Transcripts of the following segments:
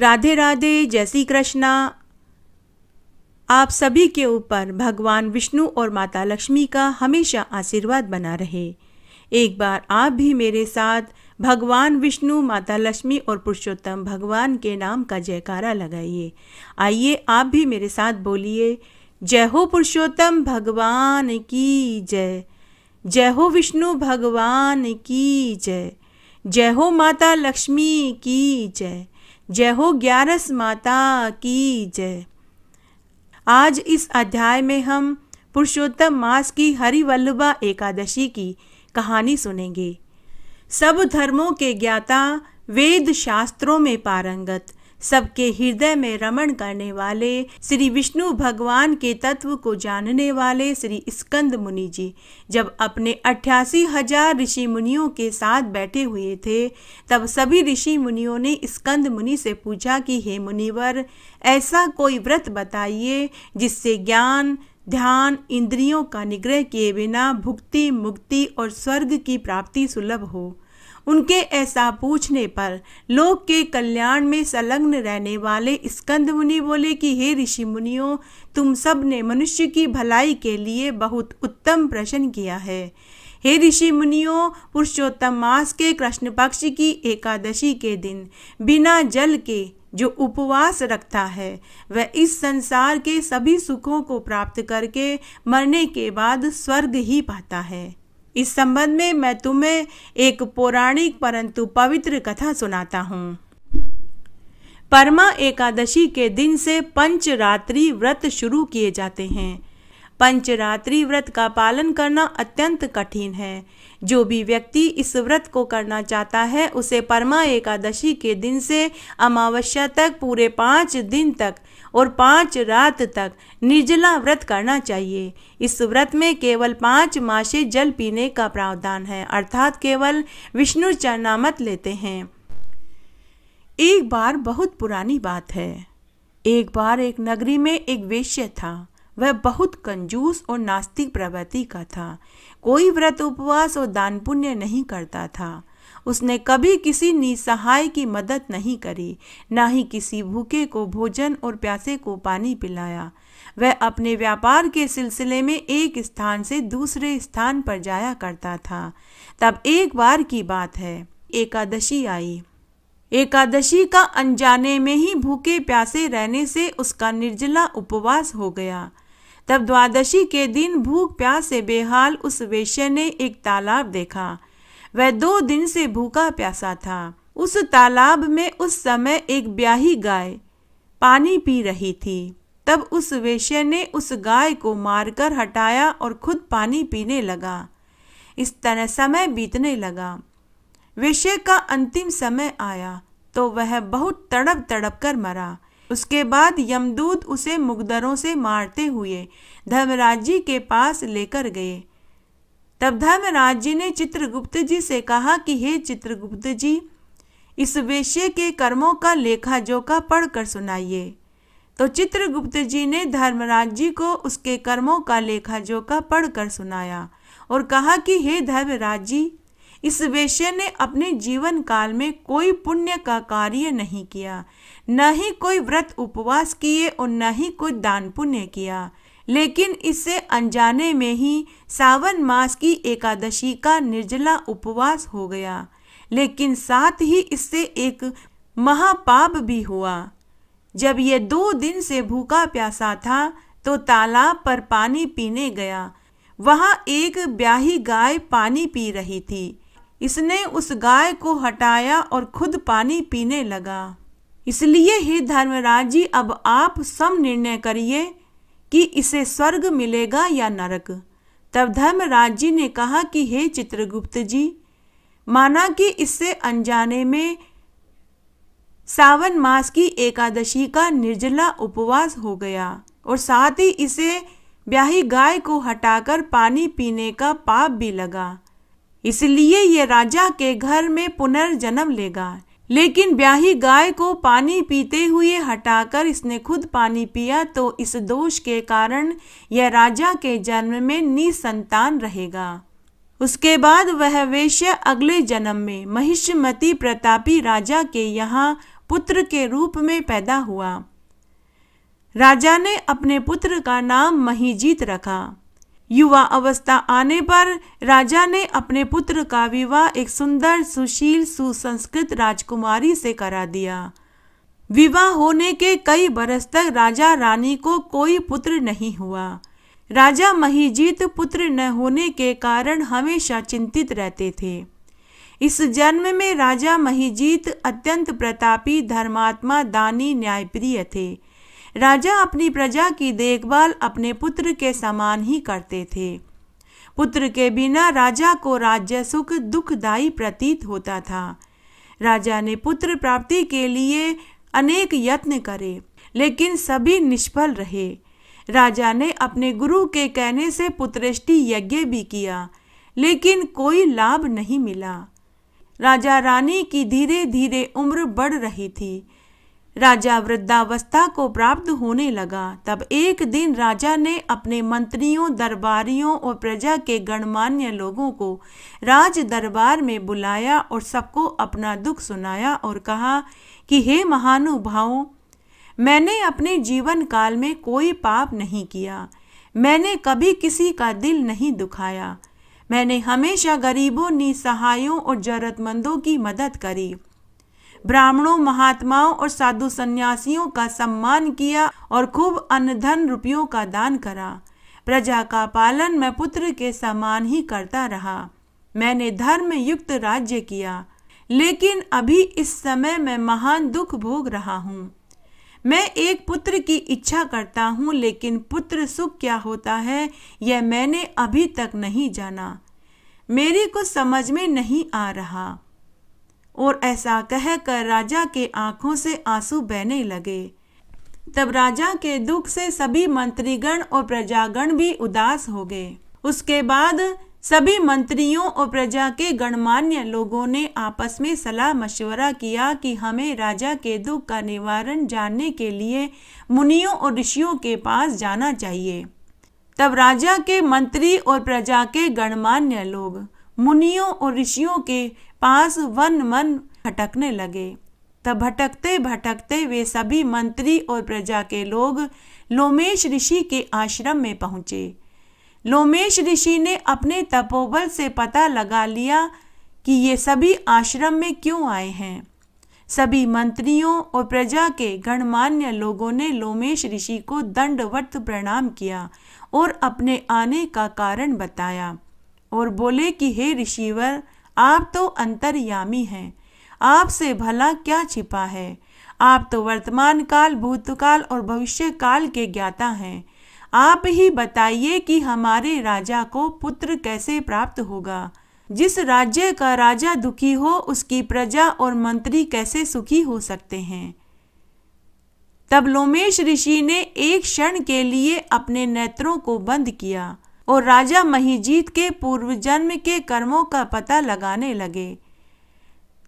राधे राधे जय श्री कृष्णा आप सभी के ऊपर भगवान विष्णु और माता लक्ष्मी का हमेशा आशीर्वाद बना रहे एक बार आप भी मेरे साथ भगवान विष्णु माता लक्ष्मी और पुरुषोत्तम भगवान के नाम का जयकारा लगाइए आइए आप भी मेरे साथ बोलिए जय हो पुरुषोत्तम भगवान की जय जय हो विष्णु भगवान की जय जय हो माता लक्ष्मी की जय जय हो ग्यारस माता की जय आज इस अध्याय में हम पुरुषोत्तम मास की हरिवल्लभा एकादशी की कहानी सुनेंगे सब धर्मों के ज्ञाता वेद शास्त्रों में पारंगत सबके हृदय में रमण करने वाले श्री विष्णु भगवान के तत्व को जानने वाले श्री स्कंद मुनि जी जब अपने अठासी हजार ऋषि मुनियों के साथ बैठे हुए थे तब सभी ऋषि मुनियों ने स्कंद मुनि से पूछा कि हे मुनिवर ऐसा कोई व्रत बताइए जिससे ज्ञान ध्यान इंद्रियों का निग्रह किए बिना भुक्ति मुक्ति और स्वर्ग की प्राप्ति सुलभ हो उनके ऐसा पूछने पर लोक के कल्याण में संलग्न रहने वाले स्कंद मुनि बोले कि हे ऋषि मुनियों तुम सब ने मनुष्य की भलाई के लिए बहुत उत्तम प्रश्न किया है हे ऋषि मुनियों पुरुषोत्तम मास के कृष्ण पक्ष की एकादशी के दिन बिना जल के जो उपवास रखता है वह इस संसार के सभी सुखों को प्राप्त करके मरने के बाद स्वर्ग ही पाता है इस संबंध में मैं तुम्हें एक पौराणिक परंतु पवित्र कथा सुनाता हूँ परमा एकादशी के दिन से पंचरात्रि व्रत शुरू किए जाते हैं पंचरात्रि व्रत का पालन करना अत्यंत कठिन है जो भी व्यक्ति इस व्रत को करना चाहता है उसे परमा एकादशी के दिन से अमावस्या तक पूरे पाँच दिन तक और पाँच रात तक निर्जला व्रत करना चाहिए इस व्रत में केवल पाँच मासे जल पीने का प्रावधान है अर्थात केवल विष्णु चरणामत लेते हैं एक बार बहुत पुरानी बात है एक बार एक नगरी में एक वेश्य था वह बहुत कंजूस और नास्तिक प्रवृत्ति का था कोई व्रत उपवास और दान पुण्य नहीं करता था उसने कभी किसी निसहाय की मदद नहीं करी ना ही किसी भूखे को भोजन और प्यासे को पानी पिलाया वह अपने व्यापार के सिलसिले में एक स्थान से दूसरे स्थान पर जाया करता था तब एक बार की बात है एकादशी आई एकादशी का अनजाने में ही भूखे प्यासे रहने से उसका निर्जला उपवास हो गया तब द्वादशी के दिन भूख प्यास से बेहाल उस वेश्य ने एक तालाब देखा वह दो दिन से भूखा प्यासा था उस तालाब में उस समय एक ब्याही गाय पानी पी रही थी तब उस वेश्य ने उस गाय को मारकर हटाया और खुद पानी पीने लगा इस तरह समय बीतने लगा वेश्य का अंतिम समय आया तो वह बहुत तड़प तड़प कर मरा उसके बाद यमदूत उसे मुगदरों से मारते हुए धर्मराज जी के पास लेकर गए तब धर्मराज जी ने चित्रगुप्त जी से कहा कि हे चित्रगुप्त जी इस वेश्य के कर्मों का लेखा जोखा पढ़कर सुनाइए तो चित्रगुप्त जी ने धर्मराज जी को उसके कर्मों का लेखा जोखा पढ़कर सुनाया और कहा कि हे धर्मराज जी इस वेश्य ने अपने जीवन काल में कोई पुण्य का कार्य नहीं किया न ही कोई व्रत उपवास किए और न ही कोई दान पुण्य किया लेकिन इससे अनजाने में ही सावन मास की एकादशी का निर्जला उपवास हो गया लेकिन साथ ही इससे एक महापाप भी हुआ जब ये दो दिन से भूखा प्यासा था तो तालाब पर पानी पीने गया वहाँ एक ब्याही गाय पानी पी रही थी इसने उस गाय को हटाया और खुद पानी पीने लगा इसलिए हे धर्मराज जी अब आप सम निर्णय करिए कि इसे स्वर्ग मिलेगा या नरक तब धर्मराज जी ने कहा कि हे चित्रगुप्त जी माना कि इससे अनजाने में सावन मास की एकादशी का निर्जला उपवास हो गया और साथ ही इसे ब्याही गाय को हटाकर पानी पीने का पाप भी लगा इसलिए ये राजा के घर में पुनर्जन्म लेगा लेकिन ब्याही गाय को पानी पीते हुए हटाकर इसने खुद पानी पिया तो इस दोष के कारण यह राजा के जन्म में निसंतान रहेगा उसके बाद वह वेश्य अगले जन्म में महिष्मती प्रतापी राजा के यहाँ पुत्र के रूप में पैदा हुआ राजा ने अपने पुत्र का नाम महीजीत रखा युवा अवस्था आने पर राजा ने अपने पुत्र का विवाह एक सुंदर सुशील सुसंस्कृत राजकुमारी से करा दिया विवाह होने के कई बरस तक राजा रानी को कोई पुत्र नहीं हुआ राजा महीजीत पुत्र न होने के कारण हमेशा चिंतित रहते थे इस जन्म में राजा महीजीत अत्यंत प्रतापी धर्मात्मा दानी न्यायप्रिय थे राजा अपनी प्रजा की देखभाल अपने पुत्र के समान ही करते थे पुत्र के बिना राजा को राज्य सुख दुखदायी प्रतीत होता था राजा ने पुत्र प्राप्ति के लिए अनेक यत्न करे लेकिन सभी निष्फल रहे राजा ने अपने गुरु के कहने से पुत्रष्टि यज्ञ भी किया लेकिन कोई लाभ नहीं मिला राजा रानी की धीरे धीरे उम्र बढ़ रही थी राजा वृद्धावस्था को प्राप्त होने लगा तब एक दिन राजा ने अपने मंत्रियों दरबारियों और प्रजा के गणमान्य लोगों को राज दरबार में बुलाया और सबको अपना दुख सुनाया और कहा कि हे महानुभाव मैंने अपने जीवन काल में कोई पाप नहीं किया मैंने कभी किसी का दिल नहीं दुखाया मैंने हमेशा गरीबों निसहायों और जरूरतमंदों की मदद करी ब्राह्मणों महात्माओं और साधु संन्यासियों का सम्मान किया और खूब अन्नधन रुपयों का दान करा प्रजा का पालन मैं पुत्र के समान ही करता रहा मैंने धर्म युक्त राज्य किया लेकिन अभी इस समय मैं महान दुख भोग रहा हूँ मैं एक पुत्र की इच्छा करता हूँ लेकिन पुत्र सुख क्या होता है यह मैंने अभी तक नहीं जाना मेरी कुछ समझ में नहीं आ रहा और ऐसा कहकर राजा के आंखों से आंसू बहने लगे तब राजा के दुख से सभी मंत्रीगण और प्रजागण भी उदास हो गए उसके बाद सभी मंत्रियों और प्रजा के गणमान्य लोगों ने आपस में सलाह मशवरा किया कि हमें राजा के दुख का निवारण जानने के लिए मुनियों और ऋषियों के पास जाना चाहिए तब राजा के मंत्री और प्रजा के गणमान्य लोग मुनियों और ऋषियों के पास वन मन भटकने लगे तब भटकते भटकते वे सभी मंत्री और प्रजा के लोग लोमेश ऋषि के आश्रम में पहुंचे लोमेश ऋषि ने अपने तपोबल से पता लगा लिया कि ये सभी आश्रम में क्यों आए हैं सभी मंत्रियों और प्रजा के गणमान्य लोगों ने लोमेश ऋषि को दंडवत प्रणाम किया और अपने आने का कारण बताया और बोले कि हे ऋषिवर आप तो अंतर्यामी हैं आपसे भला क्या छिपा है आप तो वर्तमान काल भूतकाल और भविष्य काल के ज्ञाता हैं आप ही बताइए कि हमारे राजा को पुत्र कैसे प्राप्त होगा जिस राज्य का राजा दुखी हो उसकी प्रजा और मंत्री कैसे सुखी हो सकते हैं तब लोमेश ऋषि ने एक क्षण के लिए अपने नेत्रों को बंद किया और राजा महीजीत के पूर्व जन्म के कर्मों का पता लगाने लगे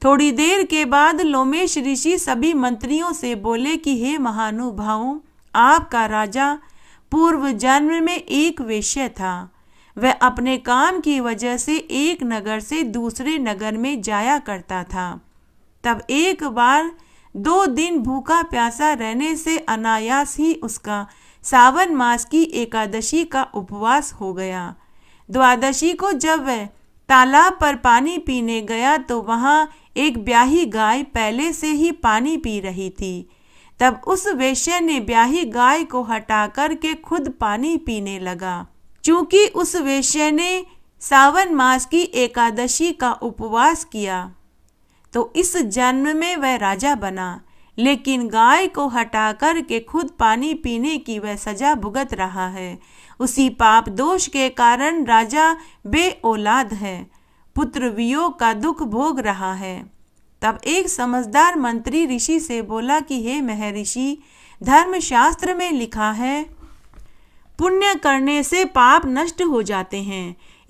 थोड़ी देर के बाद लोमेश ऋषि सभी मंत्रियों से बोले कि हे महानुभाव आपका राजा पूर्व जन्म में एक वेश्य था वह अपने काम की वजह से एक नगर से दूसरे नगर में जाया करता था तब एक बार दो दिन भूखा प्यासा रहने से अनायास ही उसका सावन मास की एकादशी का उपवास हो गया द्वादशी को जब वह तालाब पर पानी पीने गया तो वहाँ एक ब्याही गाय पहले से ही पानी पी रही थी तब उस वेश्य ने ब्याही गाय को हटा कर के खुद पानी पीने लगा चूंकि उस वेश्य ने सावन मास की एकादशी का उपवास किया तो इस जन्म में वह राजा बना लेकिन गाय को हटा कर के खुद पानी पीने की वह सजा भुगत रहा है उसी पाप दोष के कारण राजा बे औलाद है पुत्र वियोग का दुख भोग रहा है तब एक समझदार मंत्री ऋषि से बोला कि हे महर्षि धर्मशास्त्र में लिखा है पुण्य करने से पाप नष्ट हो जाते हैं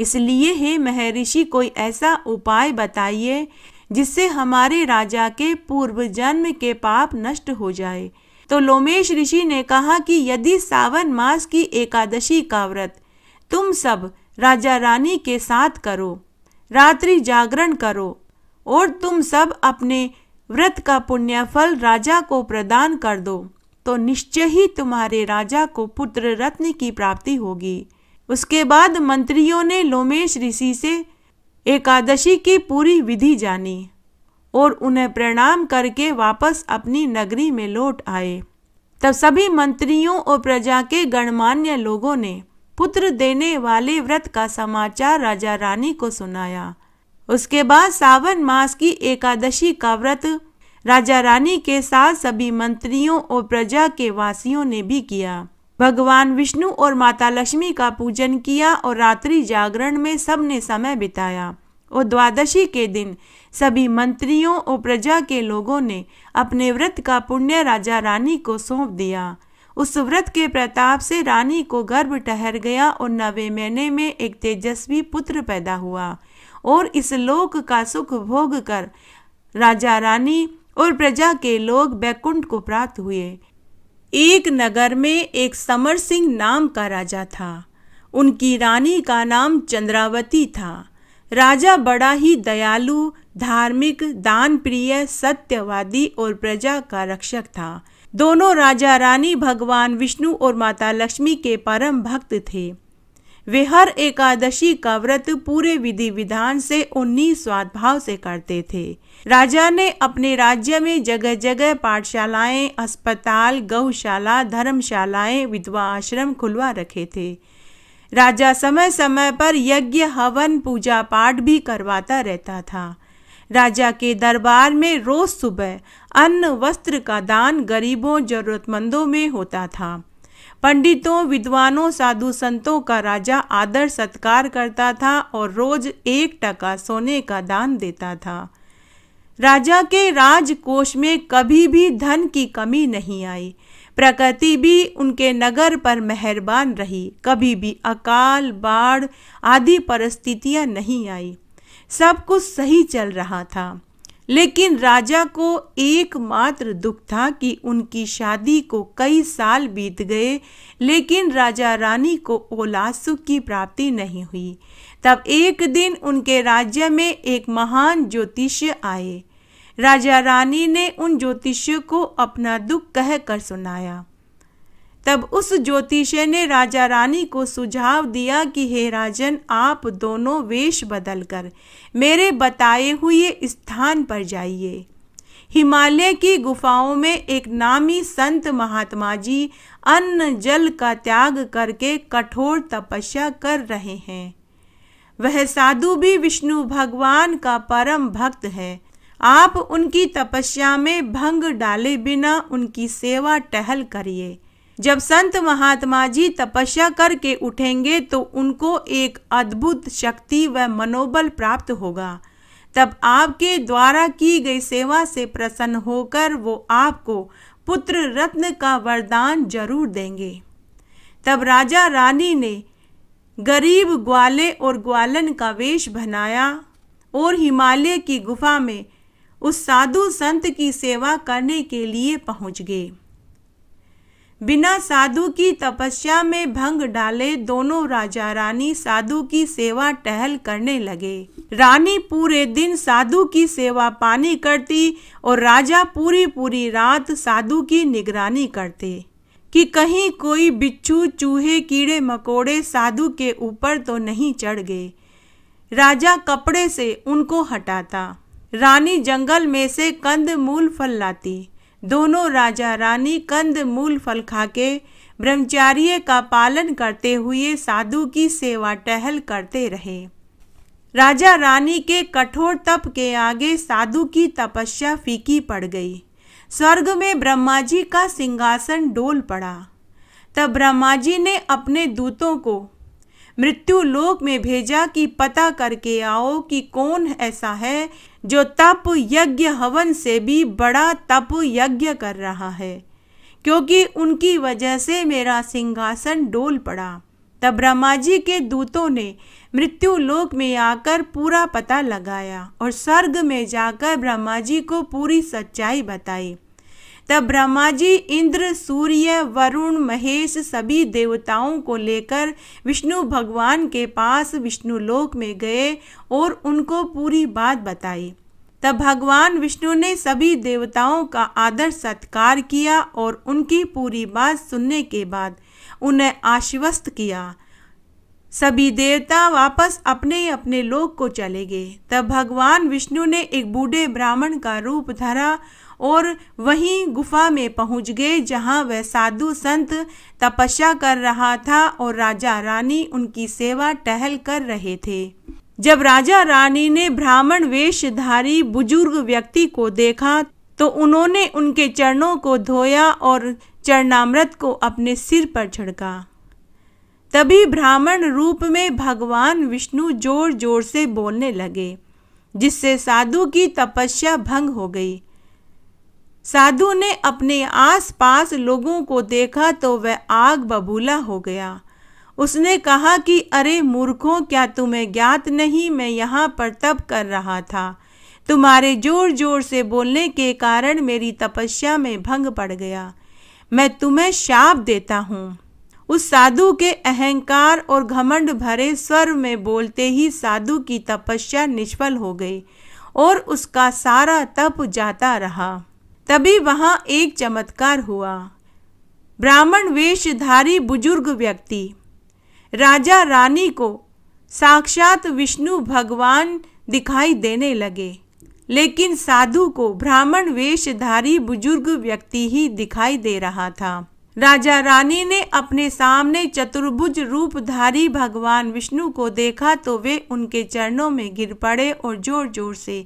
इसलिए हे महर्षि कोई ऐसा उपाय बताइए जिससे हमारे राजा के पूर्व जन्म के पाप नष्ट हो जाए तो लोमेश ऋषि ने कहा कि यदि सावन मास की एकादशी का व्रत तुम सब राजा रानी के साथ करो रात्रि जागरण करो और तुम सब अपने व्रत का पुण्य फल राजा को प्रदान कर दो तो निश्चय ही तुम्हारे राजा को पुत्र रत्न की प्राप्ति होगी उसके बाद मंत्रियों ने लोमेश ऋषि से एकादशी की पूरी विधि जानी और उन्हें प्रणाम करके वापस अपनी नगरी में लौट आए तब सभी मंत्रियों और प्रजा के गणमान्य लोगों ने पुत्र देने वाले व्रत का समाचार राजा रानी को सुनाया उसके बाद सावन मास की एकादशी का व्रत राजा रानी के साथ सभी मंत्रियों और प्रजा के वासियों ने भी किया भगवान विष्णु और माता लक्ष्मी का पूजन किया और रात्रि जागरण में सबने समय बिताया और द्वादशी के दिन सभी मंत्रियों और प्रजा के लोगों ने अपने व्रत का पुण्य राजा रानी को सौंप दिया उस व्रत के प्रताप से रानी को गर्भ ठहर गया और नवे महीने में एक तेजस्वी पुत्र पैदा हुआ और इस लोक का सुख भोग कर राजा रानी और प्रजा के लोग बैकुंठ को प्राप्त हुए एक नगर में एक समर सिंह नाम का राजा था उनकी रानी का नाम चंद्रावती था राजा बड़ा ही दयालु धार्मिक दान प्रिय सत्यवादी और प्रजा का रक्षक था दोनों राजा रानी भगवान विष्णु और माता लक्ष्मी के परम भक्त थे वे हर एकादशी का व्रत पूरे विधि विधान से उन्नीस स्वादभाव से करते थे राजा ने अपने राज्य में जगह जगह पाठशालाएं अस्पताल गौशाला धर्मशालाएं विधवा आश्रम खुलवा रखे थे राजा समय समय पर यज्ञ हवन पूजा पाठ भी करवाता रहता था राजा के दरबार में रोज सुबह अन्न वस्त्र का दान गरीबों जरूरतमंदों में होता था पंडितों विद्वानों साधु संतों का राजा आदर सत्कार करता था और रोज एक टका सोने का दान देता था राजा के राजकोष में कभी भी धन की कमी नहीं आई प्रकृति भी उनके नगर पर मेहरबान रही कभी भी अकाल बाढ़ आदि परिस्थितियां नहीं आई सब कुछ सही चल रहा था लेकिन राजा को एकमात्र दुख था कि उनकी शादी को कई साल बीत गए लेकिन राजा रानी को ओलासुख की प्राप्ति नहीं हुई तब एक दिन उनके राज्य में एक महान ज्योतिष आए राजा रानी ने उन ज्योतिष को अपना दुख कहकर सुनाया तब उस ज्योतिष ने राजा रानी को सुझाव दिया कि हे राजन आप दोनों वेश बदलकर मेरे बताए हुए स्थान पर जाइए हिमालय की गुफाओं में एक नामी संत महात्मा जी अन्न जल का त्याग करके कठोर तपस्या कर रहे हैं वह साधु भी विष्णु भगवान का परम भक्त है आप उनकी तपस्या में भंग डाले बिना उनकी सेवा टहल करिए जब संत महात्मा जी तपस्या करके उठेंगे तो उनको एक अद्भुत शक्ति व मनोबल प्राप्त होगा तब आपके द्वारा की गई सेवा से प्रसन्न होकर वो आपको पुत्र रत्न का वरदान जरूर देंगे तब राजा रानी ने गरीब ग्वाले और ग्वालन का वेश बनाया और हिमालय की गुफा में उस साधु संत की सेवा करने के लिए पहुंच गए बिना साधु की तपस्या में भंग डाले दोनों राजा रानी साधु की सेवा टहल करने लगे रानी पूरे दिन साधु की सेवा पानी करती और राजा पूरी पूरी रात साधु की निगरानी करते कि कहीं कोई बिच्छू चूहे कीड़े मकोड़े साधु के ऊपर तो नहीं चढ़ गए राजा कपड़े से उनको हटाता रानी जंगल में से कंद मूल फल लाती दोनों राजा रानी कंद मूल फल खाके ब्रह्मचार्य का पालन करते हुए साधु की सेवा टहल करते रहे राजा रानी के कठोर तप के आगे साधु की तपस्या फीकी पड़ गई स्वर्ग में ब्रह्मा जी का सिंहासन डोल पड़ा तब ब्रह्मा जी ने अपने दूतों को मृत्यु लोक में भेजा कि पता करके आओ कि कौन ऐसा है जो तप यज्ञ हवन से भी बड़ा तप यज्ञ कर रहा है क्योंकि उनकी वजह से मेरा सिंहासन डोल पड़ा तब ब्रह्मा जी के दूतों ने मृत्यु लोक में आकर पूरा पता लगाया और स्वर्ग में जाकर ब्रह्मा जी को पूरी सच्चाई बताई तब ब्रह्मा जी इंद्र सूर्य वरुण महेश सभी देवताओं को लेकर विष्णु भगवान के पास विष्णु लोक में गए और उनको पूरी बात बताई तब भगवान विष्णु ने सभी देवताओं का आदर सत्कार किया और उनकी पूरी बात सुनने के बाद उन्हें आश्वस्त किया सभी देवता वापस अपने अपने लोक को चले गए तब भगवान विष्णु ने एक बूढ़े ब्राह्मण का रूप धरा और वहीं गुफा में पहुंच गए जहां वह साधु संत तपस्या कर रहा था और राजा रानी उनकी सेवा टहल कर रहे थे जब राजा रानी ने ब्राह्मण वेशधारी बुजुर्ग व्यक्ति को देखा तो उन्होंने उनके चरणों को धोया और चरणामृत को अपने सिर पर छिड़का तभी ब्राह्मण रूप में भगवान विष्णु जोर जोर से बोलने लगे जिससे साधु की तपस्या भंग हो गई साधु ने अपने आसपास लोगों को देखा तो वह आग बबूला हो गया उसने कहा कि अरे मूर्खों क्या तुम्हें ज्ञात नहीं मैं यहाँ पर तप कर रहा था तुम्हारे जोर जोर से बोलने के कारण मेरी तपस्या में भंग पड़ गया मैं तुम्हें शाप देता हूँ उस साधु के अहंकार और घमंड भरे स्वर में बोलते ही साधु की तपस्या निष्फल हो गई और उसका सारा तप जाता रहा तभी वहाँ एक चमत्कार हुआ ब्राह्मण वेशधारी बुजुर्ग व्यक्ति राजा रानी को साक्षात विष्णु भगवान दिखाई देने लगे लेकिन साधु को ब्राह्मण वेशधारी बुजुर्ग व्यक्ति ही दिखाई दे रहा था राजा रानी ने अपने सामने चतुर्भुज रूपधारी भगवान विष्णु को देखा तो वे उनके चरणों में गिर पड़े और जोर जोर से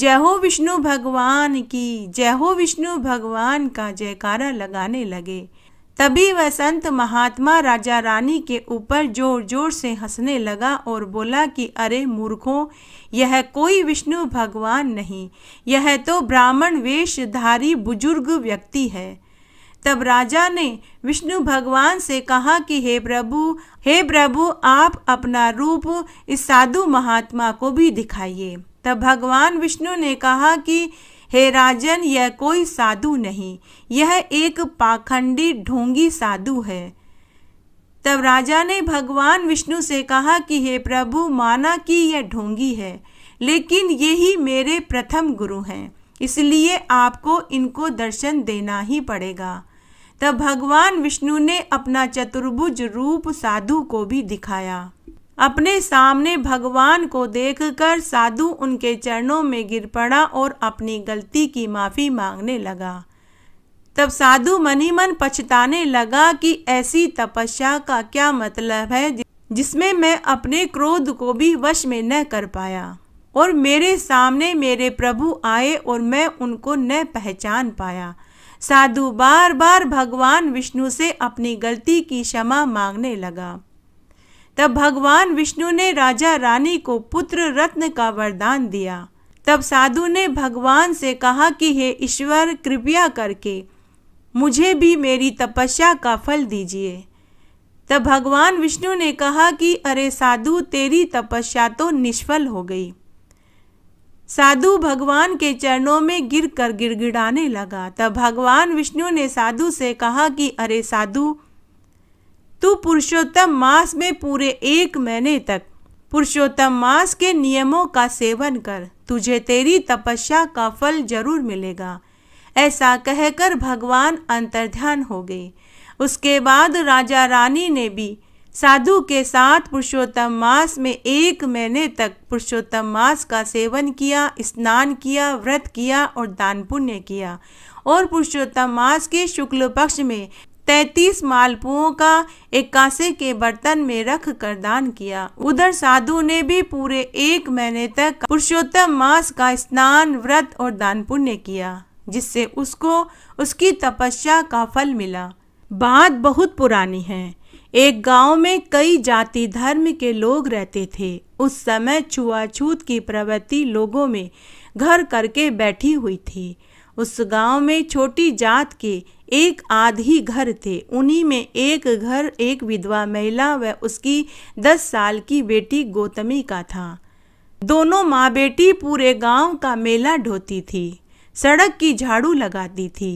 जय हो विष्णु भगवान की जय हो विष्णु भगवान का जयकारा लगाने लगे तभी वह संत महात्मा राजा रानी के ऊपर जोर जोर से हंसने लगा और बोला कि अरे मूर्खों यह कोई विष्णु भगवान नहीं यह तो ब्राह्मण वेशधारी बुजुर्ग व्यक्ति है तब राजा ने विष्णु भगवान से कहा कि हे प्रभु हे प्रभु आप अपना रूप इस साधु महात्मा को भी दिखाइए तब भगवान विष्णु ने कहा कि हे राजन यह कोई साधु नहीं यह एक पाखंडी ढोंगी साधु है तब राजा ने भगवान विष्णु से कहा कि हे प्रभु माना कि यह ढोंगी है लेकिन यही मेरे प्रथम गुरु हैं इसलिए आपको इनको दर्शन देना ही पड़ेगा तब भगवान विष्णु ने अपना चतुर्भुज रूप साधु को भी दिखाया अपने सामने भगवान को देखकर साधु उनके चरणों में गिर पड़ा और अपनी गलती की माफ़ी मांगने लगा तब साधु मन ही मन पछताने लगा कि ऐसी तपस्या का क्या मतलब है जिसमें मैं अपने क्रोध को भी वश में न कर पाया और मेरे सामने मेरे प्रभु आए और मैं उनको न पहचान पाया साधु बार बार भगवान विष्णु से अपनी गलती की क्षमा मांगने लगा तब भगवान विष्णु ने राजा रानी को पुत्र रत्न का वरदान दिया तब साधु ने भगवान से कहा कि हे ईश्वर कृपया करके मुझे भी मेरी तपस्या का फल दीजिए तब भगवान विष्णु ने कहा कि अरे साधु तेरी तपस्या तो निष्फल हो गई साधु भगवान के चरणों में गिर कर गिड़गिड़ाने लगा तब भगवान विष्णु ने साधु से कहा कि अरे साधु तू पुरुषोत्तम मास में पूरे एक महीने तक पुरुषोत्तम मास के नियमों का सेवन कर तुझे तेरी तपस्या का फल जरूर मिलेगा ऐसा कहकर भगवान अंतर्ध्यान हो गए उसके बाद राजा रानी ने भी साधु के साथ पुरुषोत्तम मास में एक महीने तक पुरुषोत्तम मास का सेवन किया स्नान किया व्रत किया और दान पुण्य किया और पुरुषोत्तम मास के शुक्ल पक्ष में तैतीस मालपुओं का एक कासे के बर्तन में रख कर दान किया उधर साधु ने भी पूरे एक महीने तक पुरुषोत्तम मास का स्नान व्रत और दान पुण्य किया जिससे उसको उसकी तपस्या का फल मिला बात बहुत पुरानी है एक गांव में कई जाति धर्म के लोग रहते थे उस समय छुआछूत की प्रवृत्ति लोगों में घर करके बैठी हुई थी उस गांव में छोटी जात के एक आधी घर थे उन्हीं में एक घर एक विधवा महिला व उसकी दस साल की बेटी गौतमी का था दोनों माँ बेटी पूरे गांव का मेला ढोती थी सड़क की झाड़ू लगाती थी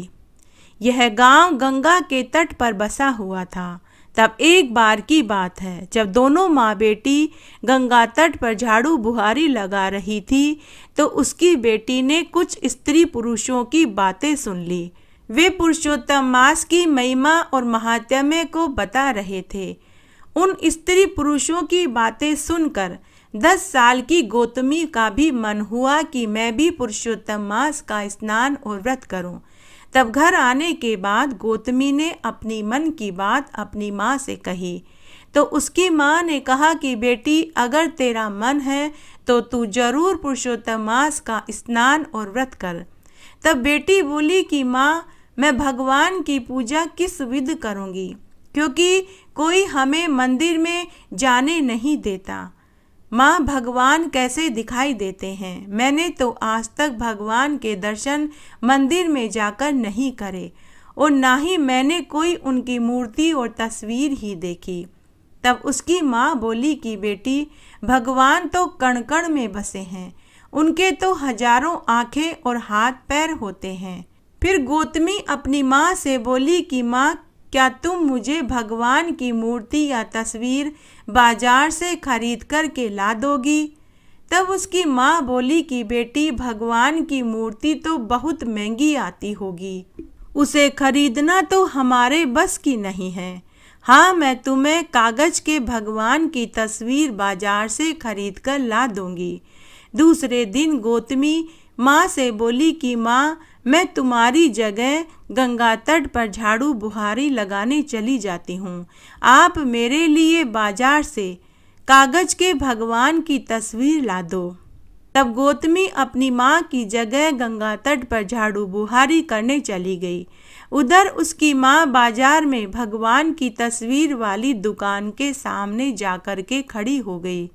यह गांव गंगा के तट पर बसा हुआ था तब एक बार की बात है जब दोनों माँ बेटी गंगा तट पर झाड़ू बुहारी लगा रही थी तो उसकी बेटी ने कुछ स्त्री पुरुषों की बातें सुन ली वे पुरुषोत्तम मास की महिमा और महात्म्य को बता रहे थे उन स्त्री पुरुषों की बातें सुनकर दस साल की गौतमी का भी मन हुआ कि मैं भी पुरुषोत्तम मास का स्नान और व्रत करूं। तब घर आने के बाद गौतमी ने अपनी मन की बात अपनी माँ से कही तो उसकी माँ ने कहा कि बेटी अगर तेरा मन है तो तू जरूर पुरुषोत्तम मास का स्नान और व्रत कर तब बेटी बोली कि माँ मैं भगवान की पूजा किस विध करूँगी क्योंकि कोई हमें मंदिर में जाने नहीं देता माँ भगवान कैसे दिखाई देते हैं मैंने तो आज तक भगवान के दर्शन मंदिर में जाकर नहीं करे और ना ही मैंने कोई उनकी मूर्ति और तस्वीर ही देखी तब उसकी माँ बोली कि बेटी भगवान तो कण कण में बसे हैं उनके तो हजारों आँखें और हाथ पैर होते हैं फिर गौतमी अपनी माँ से बोली कि माँ क्या तुम मुझे भगवान की मूर्ति या तस्वीर बाजार से खरीद कर के ला दोगी तब उसकी माँ बोली कि बेटी भगवान की मूर्ति तो बहुत महंगी आती होगी उसे खरीदना तो हमारे बस की नहीं है हाँ मैं तुम्हें कागज के भगवान की तस्वीर बाजार से खरीद कर ला दूंगी दूसरे दिन गौतमी माँ से बोली कि माँ मैं तुम्हारी जगह गंगा तट पर झाड़ू बुहारी लगाने चली जाती हूँ आप मेरे लिए बाजार से कागज के भगवान की तस्वीर ला दो तब गौतमी अपनी माँ की जगह गंगा तट पर झाड़ू बुहारी करने चली गई उधर उसकी माँ बाजार में भगवान की तस्वीर वाली दुकान के सामने जाकर के खड़ी हो गई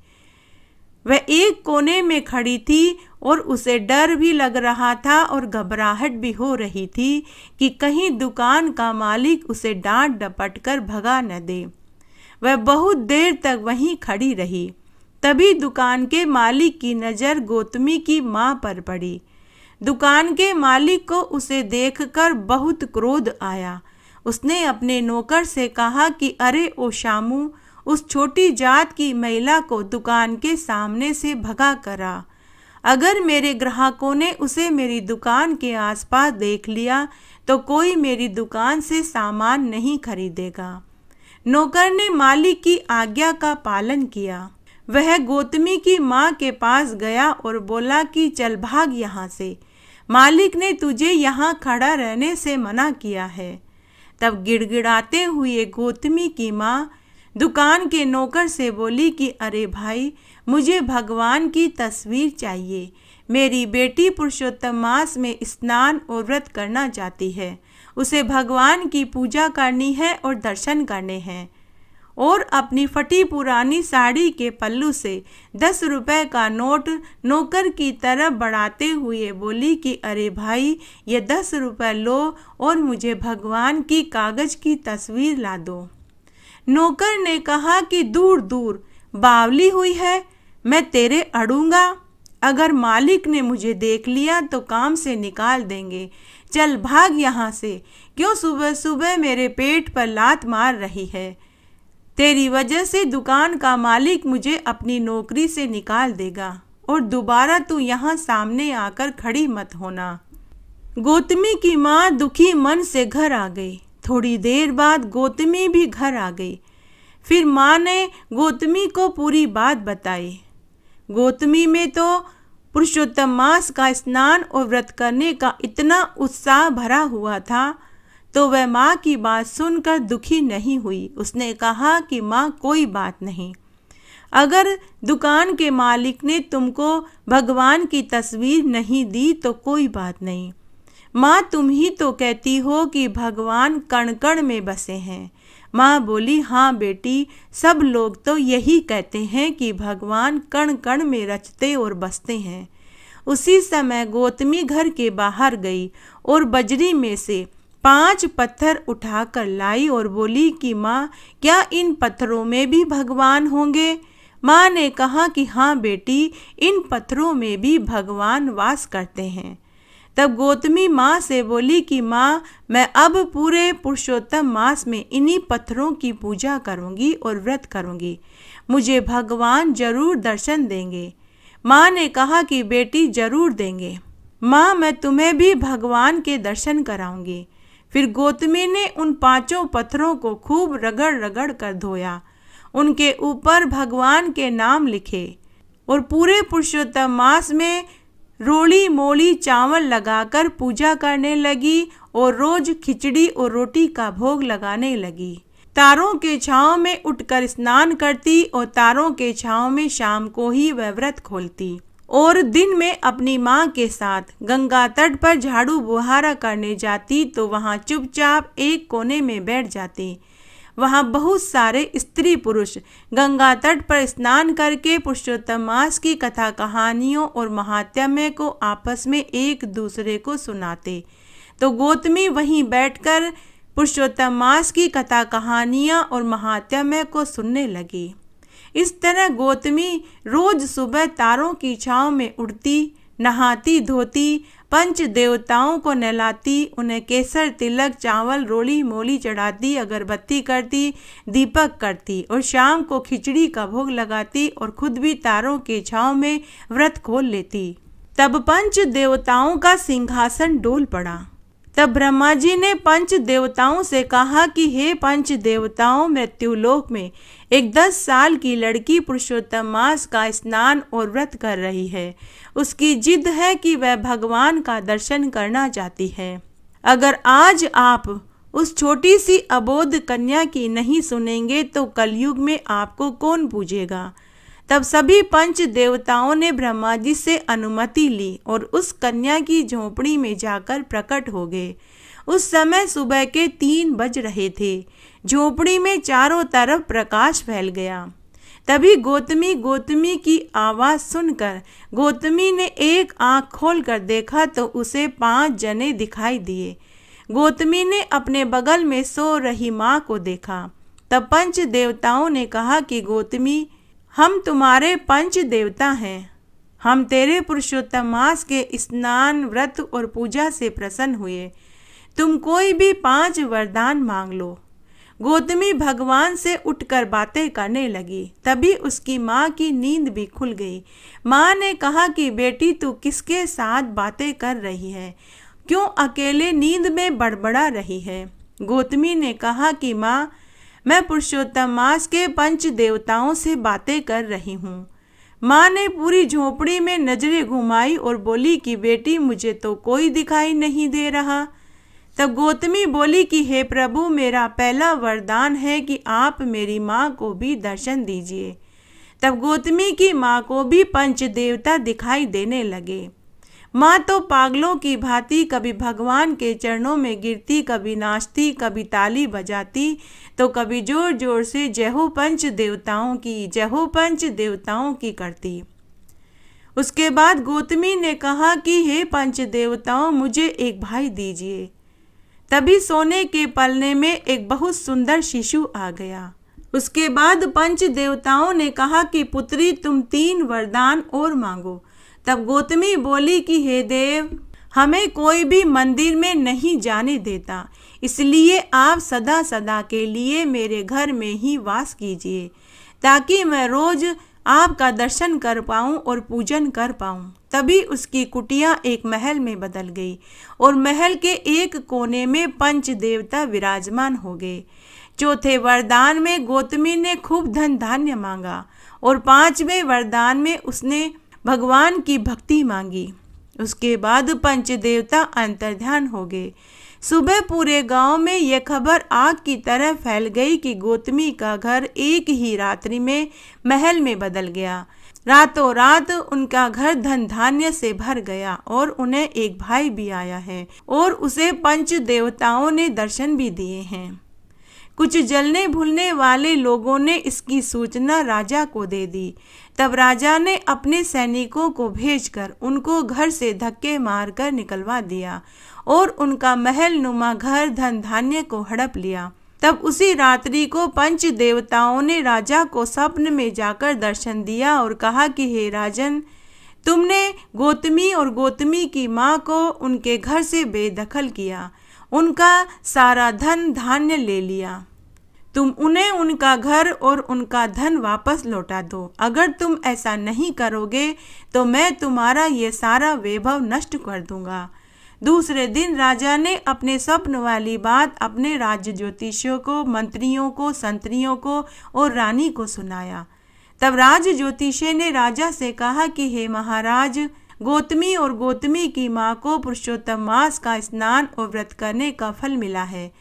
वह एक कोने में खड़ी थी और उसे डर भी लग रहा था और घबराहट भी हो रही थी कि कहीं दुकान का मालिक उसे डांट डपट कर भगा न दे वह बहुत देर तक वहीं खड़ी रही तभी दुकान के मालिक की नज़र गौतमी की माँ पर पड़ी दुकान के मालिक को उसे देखकर बहुत क्रोध आया उसने अपने नौकर से कहा कि अरे ओ शामू उस छोटी जात की महिला को दुकान के सामने से भगा करा अगर मेरे ग्राहकों ने उसे मेरी दुकान के आसपास देख लिया तो कोई मेरी दुकान से सामान नहीं खरीदेगा नौकर ने मालिक की आज्ञा का पालन किया वह गौतमी की माँ के पास गया और बोला कि चल भाग यहाँ से मालिक ने तुझे यहाँ खड़ा रहने से मना किया है तब गिड़गिड़ाते हुए गौतमी की माँ दुकान के नौकर से बोली कि अरे भाई मुझे भगवान की तस्वीर चाहिए मेरी बेटी पुरुषोत्तम मास में स्नान और व्रत करना चाहती है उसे भगवान की पूजा करनी है और दर्शन करने हैं और अपनी फटी पुरानी साड़ी के पल्लू से दस रुपए का नोट नौकर की तरफ बढ़ाते हुए बोली कि अरे भाई ये दस रुपए लो और मुझे भगवान की कागज़ की तस्वीर ला दो नौकर ने कहा कि दूर दूर बावली हुई है मैं तेरे अड़ूंगा अगर मालिक ने मुझे देख लिया तो काम से निकाल देंगे चल भाग यहाँ से क्यों सुबह सुबह मेरे पेट पर लात मार रही है तेरी वजह से दुकान का मालिक मुझे अपनी नौकरी से निकाल देगा और दोबारा तू यहाँ सामने आकर खड़ी मत होना गौतमी की माँ दुखी मन से घर आ गई थोड़ी देर बाद गौतमी भी घर आ गई फिर माँ ने गौतमी को पूरी बात बताई गौतमी में तो पुरुषोत्तम मास का स्नान और व्रत करने का इतना उत्साह भरा हुआ था तो वह माँ की बात सुनकर दुखी नहीं हुई उसने कहा कि माँ कोई बात नहीं अगर दुकान के मालिक ने तुमको भगवान की तस्वीर नहीं दी तो कोई बात नहीं माँ तुम ही तो कहती हो कि भगवान कण कण में बसे हैं माँ बोली हाँ बेटी सब लोग तो यही कहते हैं कि भगवान कण कण में रचते और बसते हैं उसी समय गौतमी घर के बाहर गई और बजरी में से पांच पत्थर उठाकर लाई और बोली कि माँ क्या इन पत्थरों में भी भगवान होंगे माँ ने कहा कि हाँ बेटी इन पत्थरों में भी भगवान वास करते हैं तब गौतमी माँ से बोली कि माँ मैं अब पूरे पुरुषोत्तम मास में इन्हीं पत्थरों की पूजा करूँगी और व्रत करूँगी मुझे भगवान जरूर दर्शन देंगे माँ ने कहा कि बेटी जरूर देंगे माँ मैं तुम्हें भी भगवान के दर्शन कराऊंगी फिर गौतमी ने उन पांचों पत्थरों को खूब रगड़ रगड़ कर धोया उनके ऊपर भगवान के नाम लिखे और पूरे पुरुषोत्तम मास में रोली मोली चावल लगाकर पूजा करने लगी और रोज खिचड़ी और रोटी का भोग लगाने लगी तारों के छाँव में उठकर स्नान करती और तारों के छाँव में शाम को ही वह व्रत खोलती और दिन में अपनी माँ के साथ गंगा तट पर झाड़ू बुहारा करने जाती तो वहाँ चुपचाप एक कोने में बैठ जाती वहाँ बहुत सारे स्त्री पुरुष गंगा तट पर स्नान करके पुरुषोत्तम मास की कथा कहानियों और महात्म्य को आपस में एक दूसरे को सुनाते तो गौतमी वहीं बैठकर पुरुषोत्तम मास की कथा कहानियाँ और महात्म्य को सुनने लगी इस तरह गौतमी रोज सुबह तारों की छाँव में उड़ती नहाती धोती पंच देवताओं को नहलाती उन्हें केसर तिलक चावल रोली मोली चढ़ाती अगरबत्ती करती दीपक करती और शाम को खिचड़ी का भोग लगाती और खुद भी तारों के छाँव में व्रत खोल लेती तब पंच देवताओं का सिंहासन डोल पड़ा तब ब्रह्मा जी ने पंच देवताओं से कहा कि हे पंच देवताओं मृत्युलोक में एक दस साल की लड़की पुरुषोत्तम मास का स्नान और व्रत कर रही है उसकी जिद है कि वह भगवान का दर्शन करना चाहती है अगर आज आप उस छोटी सी अबोध कन्या की नहीं सुनेंगे तो कलयुग में आपको कौन पूजेगा तब सभी पंच देवताओं ने ब्रह्मा जी से अनुमति ली और उस कन्या की झोपड़ी में जाकर प्रकट हो गए उस समय सुबह के तीन बज रहे थे झोपड़ी में चारों तरफ प्रकाश फैल गया तभी गौतमी गौतमी की आवाज़ सुनकर गौतमी ने एक आंख खोलकर देखा तो उसे पांच जने दिखाई दिए गौतमी ने अपने बगल में सो रही माँ को देखा तब पंच देवताओं ने कहा कि गौतमी हम तुम्हारे पंच देवता हैं हम तेरे पुरुषोत्तम मास के स्नान व्रत और पूजा से प्रसन्न हुए तुम कोई भी पांच वरदान मांग लो गौतमी भगवान से उठकर बातें करने लगी तभी उसकी माँ की नींद भी खुल गई माँ ने कहा कि बेटी तू किसके साथ बातें कर रही है क्यों अकेले नींद में बड़बड़ा रही है गौतमी ने कहा कि माँ मैं पुरुषोत्तम मास के पंच देवताओं से बातें कर रही हूँ माँ ने पूरी झोपड़ी में नजरें घुमाई और बोली कि बेटी मुझे तो कोई दिखाई नहीं दे रहा तब गौतमी बोली कि हे प्रभु मेरा पहला वरदान है कि आप मेरी माँ को भी दर्शन दीजिए तब गौतमी की माँ को भी पंच देवता दिखाई देने लगे माँ तो पागलों की भांति कभी भगवान के चरणों में गिरती कभी नाचती कभी ताली बजाती तो कभी जोर जोर से जहो पंच देवताओं की जहो पंच देवताओं की करती उसके बाद गौतमी ने कहा कि हे पंच देवताओं मुझे एक भाई दीजिए तभी सोने के पलने में एक बहुत सुंदर शिशु आ गया उसके बाद पंच देवताओं ने कहा कि पुत्री तुम तीन वरदान और मांगो तब गौतमी बोली कि हे देव हमें कोई भी मंदिर में नहीं जाने देता इसलिए आप सदा सदा के लिए मेरे घर में ही वास कीजिए ताकि मैं रोज़ आपका दर्शन कर पाऊँ और पूजन कर पाऊँ तभी उसकी कुटिया एक महल में बदल गई और महल के एक कोने में पंच देवता विराजमान हो गए चौथे वरदान में गौतमी ने खूब धन धान्य मांगा और पांचवें वरदान में उसने भगवान की भक्ति मांगी उसके बाद पंच देवता अंतर्ध्यान हो गए सुबह पूरे गांव में यह खबर आग की तरह फैल गई कि गोतमी का घर एक ही रात्रि में महल में बदल गया रातों रात उनका घर धन धान्य से भर गया और उन्हें एक भाई भी आया है और उसे पंच देवताओं ने दर्शन भी दिए हैं कुछ जलने भूलने वाले लोगों ने इसकी सूचना राजा को दे दी तब राजा ने अपने सैनिकों को भेजकर उनको घर से धक्के मारकर निकलवा दिया और उनका महल नुमा घर धन धान्य को हड़प लिया तब उसी रात्रि को पंच देवताओं ने राजा को स्वप्न में जाकर दर्शन दिया और कहा कि हे राजन तुमने गौतमी और गौतमी की माँ को उनके घर से बेदखल किया उनका सारा धन धान्य ले लिया तुम उन्हें उनका घर और उनका धन वापस लौटा दो अगर तुम ऐसा नहीं करोगे तो मैं तुम्हारा ये सारा वैभव नष्ट कर दूंगा दूसरे दिन राजा ने अपने स्वप्न वाली बात अपने राज्य ज्योतिषियों को मंत्रियों को संतरियों को और रानी को सुनाया तब राज ज्योतिषे ने राजा से कहा कि हे महाराज गौतमी और गौतमी की माँ को पुरुषोत्तम मास का स्नान और व्रत करने का फल मिला है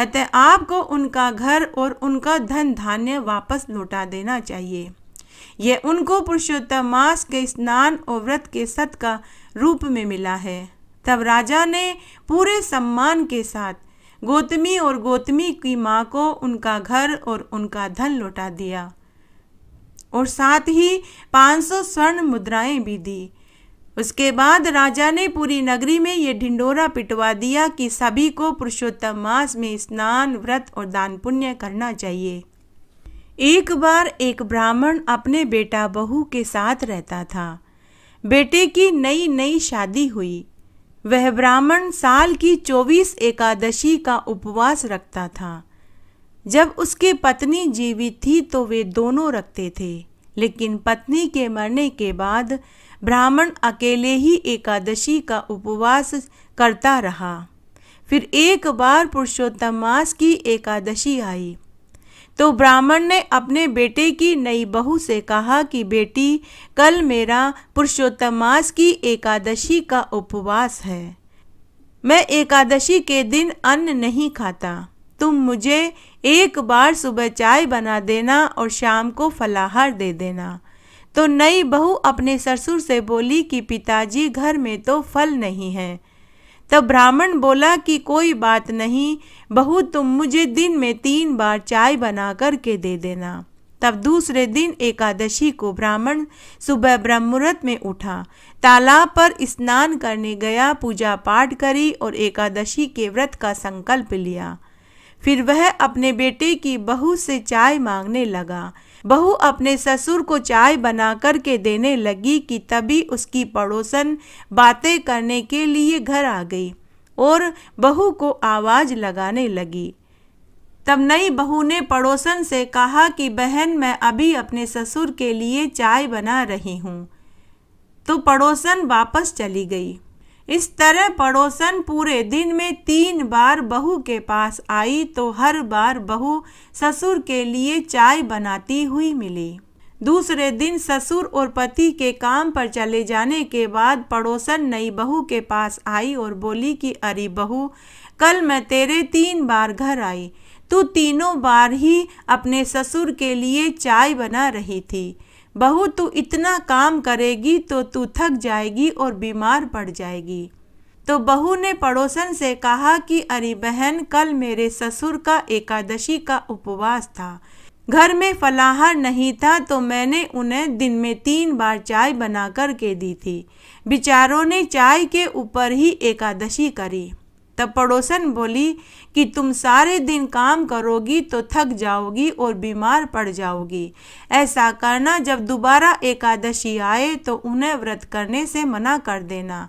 अतः आपको उनका घर और उनका धन धान्य वापस लौटा देना चाहिए यह उनको पुरुषोत्तम मास के स्नान और व्रत के सत का रूप में मिला है तब राजा ने पूरे सम्मान के साथ गौतमी और गौतमी की माँ को उनका घर और उनका धन लौटा दिया और साथ ही 500 स्वर्ण मुद्राएं भी दी उसके बाद राजा ने पूरी नगरी में ये ढिंडोरा पिटवा दिया कि सभी को पुरुषोत्तम मास में स्नान व्रत और दान पुण्य करना चाहिए एक बार एक ब्राह्मण अपने बेटा बहू के साथ रहता था बेटे की नई नई शादी हुई वह ब्राह्मण साल की चौबीस एकादशी का उपवास रखता था जब उसके पत्नी जीवित थी तो वे दोनों रखते थे लेकिन पत्नी के मरने के बाद ब्राह्मण अकेले ही एकादशी का उपवास करता रहा फिर एक बार पुरुषोत्तम मास की एकादशी आई तो ब्राह्मण ने अपने बेटे की नई बहू से कहा कि बेटी कल मेरा पुरुषोत्तम मास की एकादशी का उपवास है मैं एकादशी के दिन अन्न नहीं खाता तुम मुझे एक बार सुबह चाय बना देना और शाम को फलाहार दे देना तो नई बहू अपने ससुर से बोली कि पिताजी घर में तो फल नहीं है तब ब्राह्मण बोला कि कोई बात नहीं बहू तुम मुझे दिन में तीन बार चाय बना कर के दे देना तब दूसरे दिन एकादशी को ब्राह्मण सुबह ब्रह्ममुहूर्त में उठा तालाब पर स्नान करने गया पूजा पाठ करी और एकादशी के व्रत का संकल्प लिया फिर वह अपने बेटे की बहू से चाय मांगने लगा बहू अपने ससुर को चाय बना कर के देने लगी कि तभी उसकी पड़ोसन बातें करने के लिए घर आ गई और बहू को आवाज़ लगाने लगी तब नई बहू ने पड़ोसन से कहा कि बहन मैं अभी अपने ससुर के लिए चाय बना रही हूँ तो पड़ोसन वापस चली गई इस तरह पड़ोसन पूरे दिन में तीन बार बहू के पास आई तो हर बार बहू ससुर के लिए चाय बनाती हुई मिली दूसरे दिन ससुर और पति के काम पर चले जाने के बाद पड़ोसन नई बहू के पास आई और बोली कि अरे बहू कल मैं तेरे तीन बार घर आई तू तीनों बार ही अपने ससुर के लिए चाय बना रही थी बहू तू इतना काम करेगी तो तू थक जाएगी और बीमार पड़ जाएगी तो बहू ने पड़ोसन से कहा कि अरे बहन कल मेरे ससुर का एकादशी का उपवास था घर में फलाहार नहीं था तो मैंने उन्हें दिन में तीन बार चाय बना कर के दी थी बिचारों ने चाय के ऊपर ही एकादशी करी तब पड़ोसन बोली कि तुम सारे दिन काम करोगी तो थक जाओगी और बीमार पड़ जाओगी ऐसा करना जब दोबारा एकादशी आए तो उन्हें व्रत करने से मना कर देना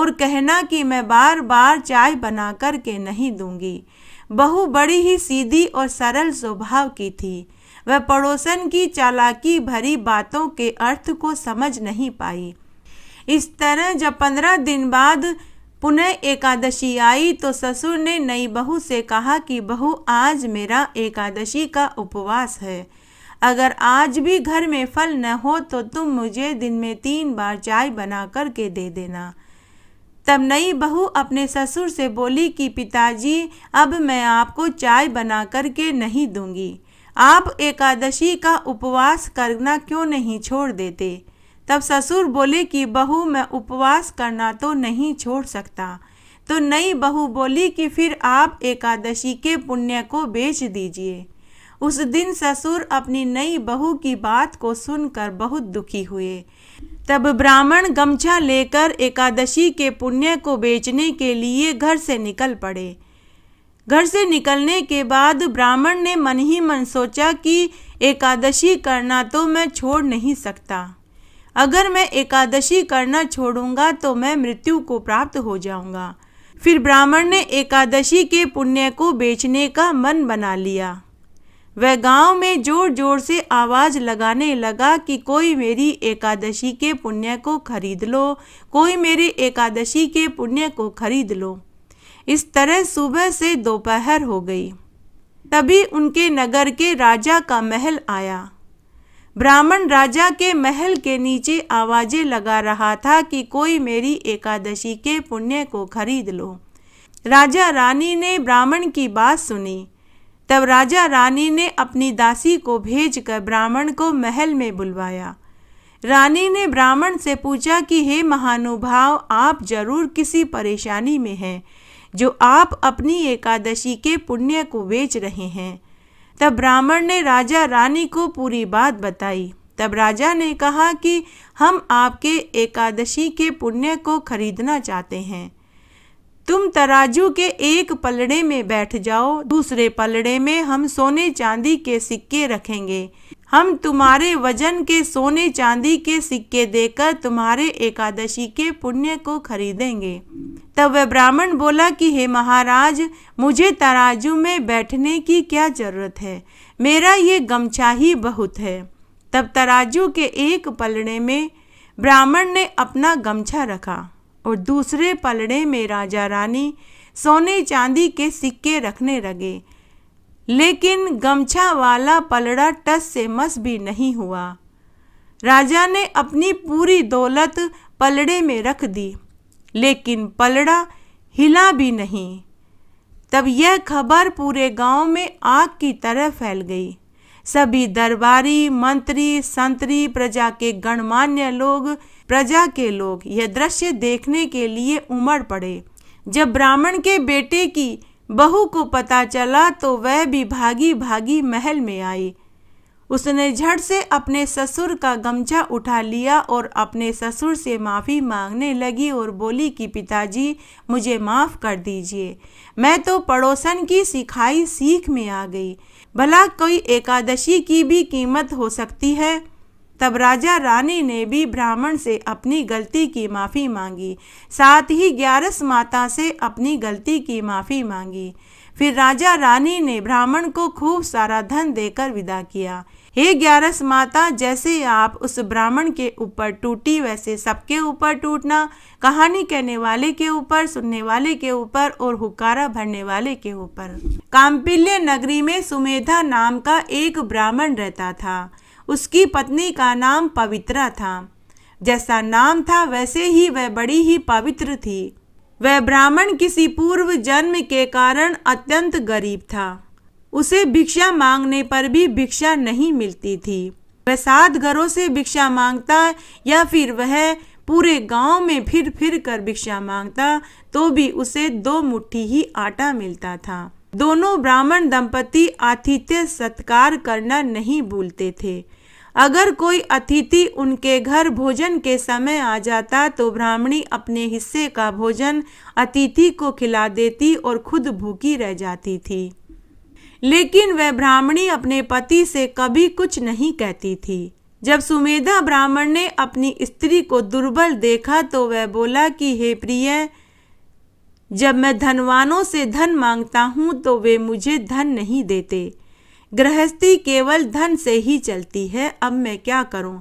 और कहना कि मैं बार बार चाय बना कर के नहीं दूंगी बहू बड़ी ही सीधी और सरल स्वभाव की थी वह पड़ोसन की चालाकी भरी बातों के अर्थ को समझ नहीं पाई इस तरह जब पंद्रह दिन बाद पुनः एकादशी आई तो ससुर ने नई बहू से कहा कि बहू आज मेरा एकादशी का उपवास है अगर आज भी घर में फल न हो तो तुम मुझे दिन में तीन बार चाय बना कर के दे देना तब नई बहू अपने ससुर से बोली कि पिताजी अब मैं आपको चाय बना कर के नहीं दूंगी आप एकादशी का उपवास करना क्यों नहीं छोड़ देते तब ससुर बोले कि बहू मैं उपवास करना तो नहीं छोड़ सकता तो नई बहू बोली कि फिर आप एकादशी के पुण्य को बेच दीजिए उस दिन ससुर अपनी नई बहू की बात को सुनकर बहुत दुखी हुए तब ब्राह्मण गमछा लेकर एकादशी के पुण्य को बेचने के लिए घर से निकल पड़े घर से निकलने के बाद ब्राह्मण ने मन ही मन सोचा कि एकादशी करना तो मैं छोड़ नहीं सकता अगर मैं एकादशी करना छोड़ूंगा तो मैं मृत्यु को प्राप्त हो जाऊंगा फिर ब्राह्मण ने एकादशी के पुण्य को बेचने का मन बना लिया वह गांव में जोर जोर से आवाज़ लगाने लगा कि कोई मेरी एकादशी के पुण्य को खरीद लो कोई मेरे एकादशी के पुण्य को खरीद लो इस तरह सुबह से दोपहर हो गई तभी उनके नगर के राजा का महल आया ब्राह्मण राजा के महल के नीचे आवाजें लगा रहा था कि कोई मेरी एकादशी के पुण्य को खरीद लो राजा रानी ने ब्राह्मण की बात सुनी तब राजा रानी ने अपनी दासी को भेजकर ब्राह्मण को महल में बुलवाया रानी ने ब्राह्मण से पूछा कि हे महानुभाव आप जरूर किसी परेशानी में हैं जो आप अपनी एकादशी के पुण्य को बेच रहे हैं तब ब्राह्मण ने राजा रानी को पूरी बात बताई तब राजा ने कहा कि हम आपके एकादशी के पुण्य को खरीदना चाहते हैं तुम तराजू के एक पलड़े में बैठ जाओ दूसरे पलड़े में हम सोने चांदी के सिक्के रखेंगे हम तुम्हारे वजन के सोने चांदी के सिक्के देकर तुम्हारे एकादशी के पुण्य को खरीदेंगे तब वह ब्राह्मण बोला कि हे महाराज मुझे तराजू में बैठने की क्या जरूरत है मेरा ये गमछा ही बहुत है तब तराजू के एक पलड़े में ब्राह्मण ने अपना गमछा रखा और दूसरे पलड़े में राजा रानी सोने चांदी के सिक्के रखने लगे लेकिन गमछा वाला पलड़ा टस से मस भी नहीं हुआ राजा ने अपनी पूरी दौलत पलड़े में रख दी लेकिन पलड़ा हिला भी नहीं तब यह खबर पूरे गांव में आग की तरह फैल गई सभी दरबारी मंत्री संतरी प्रजा के गणमान्य लोग प्रजा के लोग यह दृश्य देखने के लिए उमड़ पड़े जब ब्राह्मण के बेटे की बहू को पता चला तो वह भी भागी भागी महल में आई उसने झट से अपने ससुर का गमछा उठा लिया और अपने ससुर से माफ़ी मांगने लगी और बोली कि पिताजी मुझे माफ़ कर दीजिए मैं तो पड़ोसन की सिखाई सीख में आ गई भला कोई एकादशी की भी कीमत हो सकती है तब राजा रानी ने भी ब्राह्मण से अपनी गलती की माफ़ी मांगी साथ ही ग्यारस माता से अपनी गलती की माफ़ी मांगी फिर राजा रानी ने ब्राह्मण को खूब सारा धन देकर विदा किया हे ग्यारस माता जैसे आप उस ब्राह्मण के ऊपर टूटी वैसे सबके ऊपर टूटना कहानी कहने वाले के ऊपर सुनने वाले के ऊपर और हुकारा भरने वाले के ऊपर काम्पिल्य नगरी में सुमेधा नाम का एक ब्राह्मण रहता था उसकी पत्नी का नाम पवित्रा था जैसा नाम था वैसे ही वह बड़ी ही पवित्र थी वह ब्राह्मण किसी पूर्व जन्म के कारण अत्यंत गरीब था उसे भिक्षा मांगने पर भी भिक्षा नहीं मिलती थी वह सात घरों से भिक्षा मांगता या फिर वह पूरे गांव में फिर फिर कर भिक्षा मांगता तो भी उसे दो मुट्ठी ही आटा मिलता था दोनों ब्राह्मण दंपति आतिथ्य सत्कार करना नहीं भूलते थे अगर कोई अतिथि उनके घर भोजन के समय आ जाता तो ब्राह्मणी अपने हिस्से का भोजन अतिथि को खिला देती और खुद भूखी रह जाती थी लेकिन वह ब्राह्मणी अपने पति से कभी कुछ नहीं कहती थी जब सुमेधा ब्राह्मण ने अपनी स्त्री को दुर्बल देखा तो वह बोला कि हे प्रिय जब मैं धनवानों से धन मांगता हूँ तो वे मुझे धन नहीं देते गृहस्थी केवल धन से ही चलती है अब मैं क्या करूं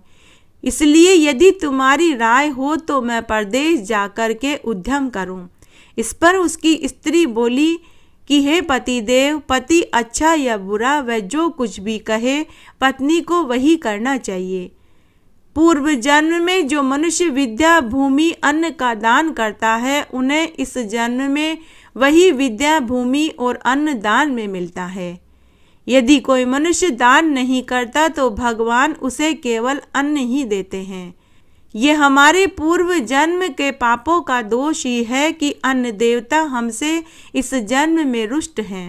इसलिए यदि तुम्हारी राय हो तो मैं परदेश जाकर के उद्यम करूं इस पर उसकी स्त्री बोली कि हे पति देव पति अच्छा या बुरा वह जो कुछ भी कहे पत्नी को वही करना चाहिए पूर्व जन्म में जो मनुष्य विद्या भूमि अन्न का दान करता है उन्हें इस जन्म में वही विद्या भूमि और अन्न दान में मिलता है यदि कोई मनुष्य दान नहीं करता तो भगवान उसे केवल अन्न ही देते हैं ये हमारे पूर्व जन्म के पापों का दोष ही है कि अन्न देवता हमसे इस जन्म में रुष्ट हैं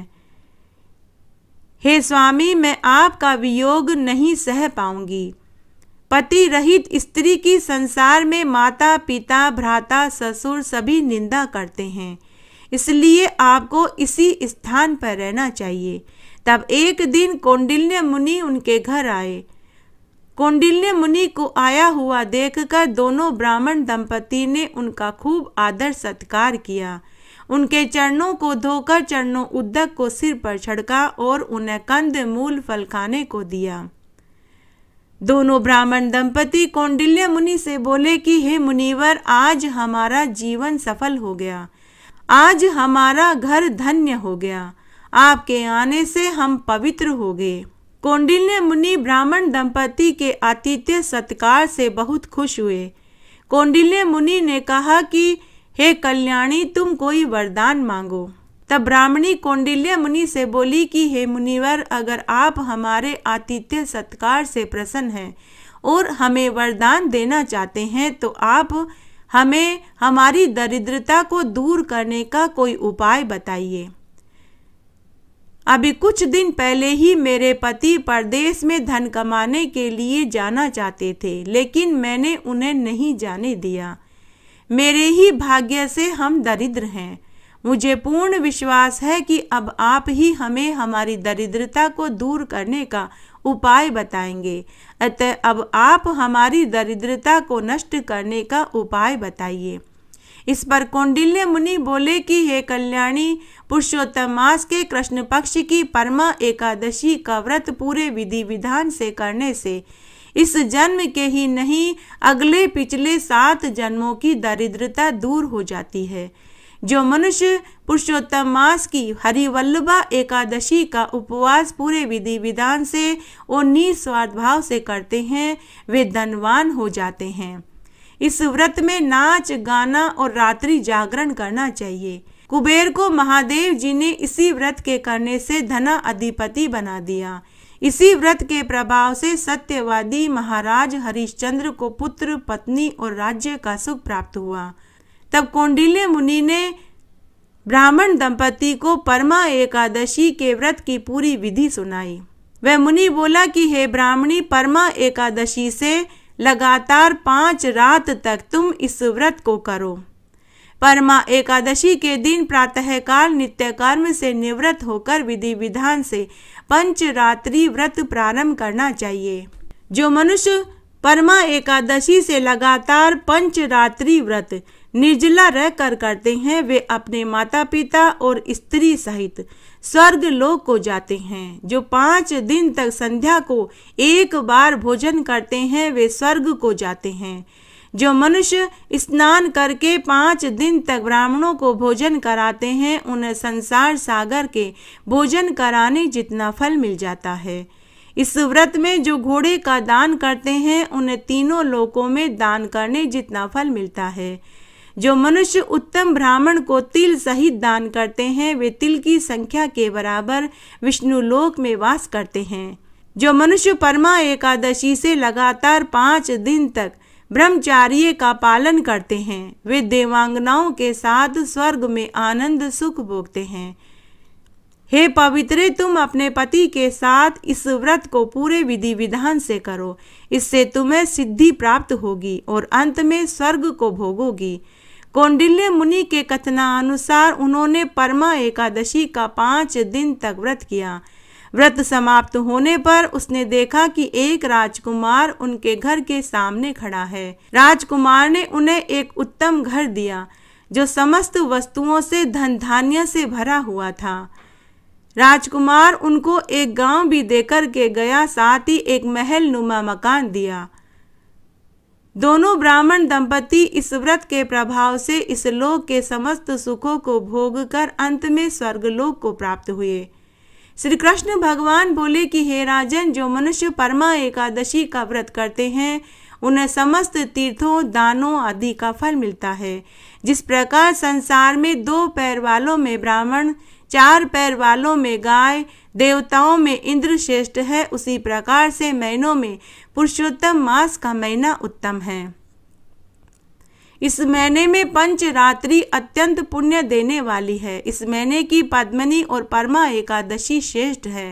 हे स्वामी मैं आपका वियोग नहीं सह पाऊंगी पति रहित स्त्री की संसार में माता पिता भ्राता ससुर सभी निंदा करते हैं इसलिए आपको इसी स्थान पर रहना चाहिए तब एक दिन कौंडिल्य मुनि उनके घर आए कौंडिल्य मुनि को आया हुआ देखकर दोनों ब्राह्मण दंपति ने उनका खूब आदर सत्कार किया उनके चरणों को धोकर चरणों उद्दक को सिर पर छड़का और उन्हें कंद मूल फल खाने को दिया दोनों ब्राह्मण दंपति कौंडिल्य मुनि से बोले कि हे मुनिवर आज हमारा जीवन सफल हो गया आज हमारा घर धन्य हो गया आपके आने से हम पवित्र हो गए कौंडिन्य मुनि ब्राह्मण दंपति के आतिथ्य सत्कार से बहुत खुश हुए कौंडिल्य मुनि ने कहा कि हे कल्याणी तुम कोई वरदान मांगो तब ब्राह्मणी कौंडिल्य मुनि से बोली कि हे मुनिवर अगर आप हमारे आतिथ्य सत्कार से प्रसन्न हैं और हमें वरदान देना चाहते हैं तो आप हमें हमारी दरिद्रता को दूर करने का कोई उपाय बताइए अभी कुछ दिन पहले ही मेरे पति परदेश में धन कमाने के लिए जाना चाहते थे लेकिन मैंने उन्हें नहीं जाने दिया मेरे ही भाग्य से हम दरिद्र हैं मुझे पूर्ण विश्वास है कि अब आप ही हमें हमारी दरिद्रता को दूर करने का उपाय बताएंगे अतः अब आप हमारी दरिद्रता को नष्ट करने का उपाय बताइए इस पर कौंडिल्य मुनि बोले कि हे कल्याणी पुरुषोत्तम मास के कृष्ण पक्ष की परमा एकादशी का व्रत पूरे विधि विधान से करने से इस जन्म के ही नहीं अगले पिछले सात जन्मों की दरिद्रता दूर हो जाती है जो मनुष्य पुरुषोत्तम मास की हरिवल्लभा एकादशी का उपवास पूरे विधि विधान से और निस्वार्थ भाव से करते हैं वे धनवान हो जाते हैं इस व्रत में नाच गाना और रात्रि जागरण करना चाहिए कुबेर को महादेव जी ने इसी व्रत के करने से धना अधिपति बना दिया इसी व्रत के प्रभाव से सत्यवादी महाराज हरिश्चंद्र को पुत्र पत्नी और राज्य का सुख प्राप्त हुआ तब कौंडिल्य मुनि ने ब्राह्मण दंपति को परमा एकादशी के व्रत की पूरी विधि सुनाई वह मुनि बोला कि हे ब्राह्मणी परमा एकादशी से लगातार पांच रात तक तुम इस व्रत को करो परमा एकादशी के दिन प्रातःकाल नित्य कर्म से निवृत्त होकर विधि विधान से पंचरात्रि व्रत प्रारंभ करना चाहिए जो मनुष्य परमा एकादशी से लगातार पंचरात्रि व्रत निर्जला रह कर करते हैं वे अपने माता पिता और स्त्री सहित स्वर्ग लोक को जाते हैं जो पाँच दिन तक संध्या को एक बार भोजन करते हैं वे स्वर्ग को जाते हैं जो मनुष्य स्नान करके पाँच दिन तक ब्राह्मणों को भोजन कराते हैं उन्हें संसार सागर के भोजन कराने जितना फल मिल जाता है इस व्रत में जो घोड़े का दान करते हैं उन्हें तीनों लोकों में दान करने जितना फल मिलता है जो मनुष्य उत्तम ब्राह्मण को तिल सहित दान करते हैं वे तिल की संख्या के बराबर विष्णु लोक में वास करते हैं जो मनुष्य परमा एकादशी से लगातार पाँच दिन तक ब्रह्मचार्य का पालन करते हैं वे देवांगनाओं के साथ स्वर्ग में आनंद सुख भोगते हैं हे पवित्रे तुम अपने पति के साथ इस व्रत को पूरे विधि विधान से करो इससे तुम्हें सिद्धि प्राप्त होगी और अंत में स्वर्ग को भोगोगी कौंडिल्य मुनि के कथना अनुसार उन्होंने परमा एकादशी का पाँच दिन तक व्रत किया व्रत समाप्त होने पर उसने देखा कि एक राजकुमार उनके घर के सामने खड़ा है राजकुमार ने उन्हें एक उत्तम घर दिया जो समस्त वस्तुओं से धन धान्य से भरा हुआ था राजकुमार उनको एक गांव भी देकर के गया साथ ही एक महल नुमा मकान दिया दोनों ब्राह्मण दंपति इस व्रत के प्रभाव से इस लोक के समस्त सुखों को भोग कर अंत में स्वर्गलोक को प्राप्त हुए श्री कृष्ण भगवान बोले कि हे राजन जो मनुष्य परमा एकादशी का व्रत करते हैं उन्हें समस्त तीर्थों दानों आदि का फल मिलता है जिस प्रकार संसार में दो पैर वालों में ब्राह्मण चार पैर वालों में गाय देवताओं में इंद्र श्रेष्ठ है उसी प्रकार से महीनों में पुरुषोत्तम मास का महीना उत्तम है इस महीने में पंच रात्रि अत्यंत पुण्य देने वाली है इस महीने की पद्मनी और परमा एकादशी श्रेष्ठ है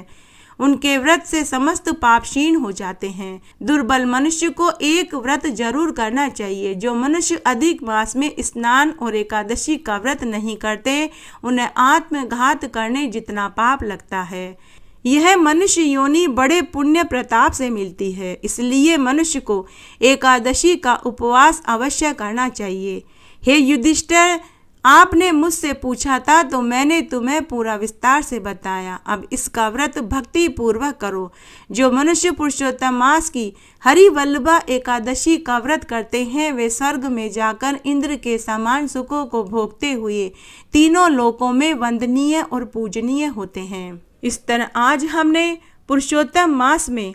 उनके व्रत से समस्त पाप क्षीण हो जाते हैं दुर्बल मनुष्य को एक व्रत जरूर करना चाहिए जो मनुष्य अधिक मास में स्नान और एकादशी का व्रत नहीं करते उन्हें आत्मघात करने जितना पाप लगता है यह मनुष्य योनि बड़े पुण्य प्रताप से मिलती है इसलिए मनुष्य को एकादशी का उपवास अवश्य करना चाहिए हे युधिष्ठर आपने मुझसे पूछा था तो मैंने तुम्हें पूरा विस्तार से बताया अब इसका व्रत भक्ति पूर्वक करो जो मनुष्य पुरुषोत्तम मास की हरिवल्लभा एकादशी का व्रत करते हैं वे स्वर्ग में जाकर इंद्र के समान सुखों को भोगते हुए तीनों लोकों में वंदनीय और पूजनीय होते हैं इस तरह आज हमने पुरुषोत्तम मास में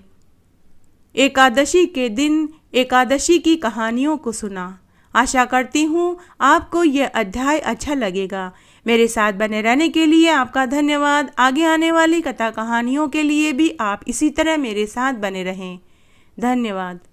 एकादशी के दिन एकादशी की कहानियों को सुना आशा करती हूँ आपको यह अध्याय अच्छा लगेगा मेरे साथ बने रहने के लिए आपका धन्यवाद आगे आने वाली कथा कहानियों के लिए भी आप इसी तरह मेरे साथ बने रहें धन्यवाद